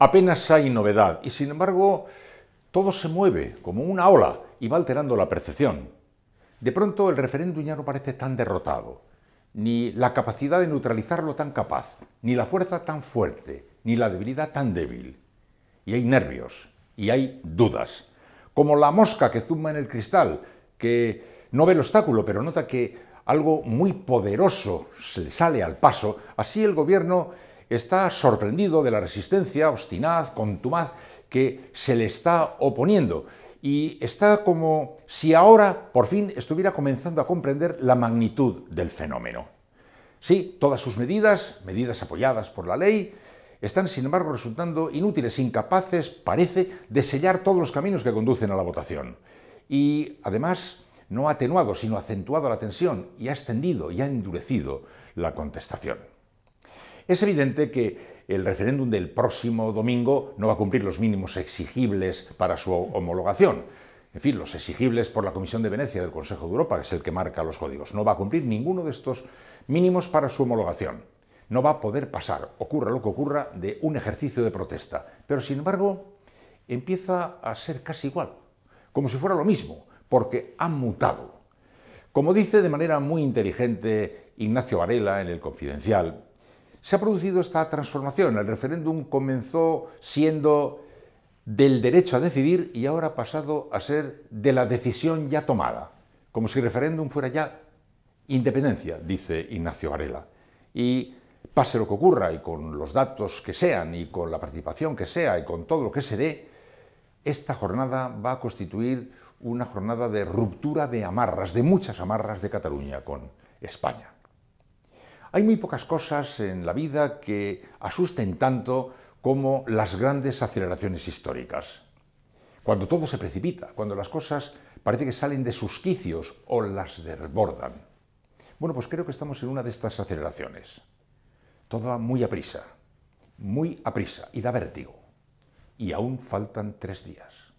apenas hay novedad y sin embargo todo se mueve como una ola y va alterando la percepción. De pronto el referéndum ya no parece tan derrotado, ni la capacidad de neutralizarlo tan capaz, ni la fuerza tan fuerte, ni la debilidad tan débil. Y hay nervios, y hay dudas, como la mosca que zumba en el cristal, que no ve el obstáculo, pero nota que algo muy poderoso se le sale al paso, así el gobierno está sorprendido de la resistencia obstinaz, contumaz, que se le está oponiendo. Y está como si ahora por fin estuviera comenzando a comprender la magnitud del fenómeno. Sí, todas sus medidas, medidas apoyadas por la ley, están sin embargo resultando inútiles, incapaces, parece, de sellar todos los caminos que conducen a la votación. Y además no ha atenuado, sino acentuado la tensión y ha extendido y ha endurecido la contestación. Es evidente que el referéndum del próximo domingo no va a cumplir los mínimos exigibles para su homologación. En fin, los exigibles por la Comisión de Venecia del Consejo de Europa, que es el que marca los códigos. No va a cumplir ninguno de estos mínimos para su homologación. No va a poder pasar, ocurra lo que ocurra, de un ejercicio de protesta. Pero, sin embargo, empieza a ser casi igual, como si fuera lo mismo, porque ha mutado. Como dice de manera muy inteligente Ignacio Varela en El Confidencial, se ha producido esta transformación. El referéndum comenzó siendo del derecho a decidir y ahora ha pasado a ser de la decisión ya tomada, como si el referéndum fuera ya independencia, dice Ignacio Varela. Y pase lo que ocurra y con los datos que sean y con la participación que sea y con todo lo que se dé, esta jornada va a constituir una jornada de ruptura de amarras, de muchas amarras de Cataluña con España. Hay muy pocas cosas en la vida que asusten tanto como las grandes aceleraciones históricas. Cuando todo se precipita, cuando las cosas parece que salen de sus quicios o las desbordan. Bueno, pues creo que estamos en una de estas aceleraciones. Toda muy a prisa, muy a prisa y da vértigo. Y aún faltan tres días.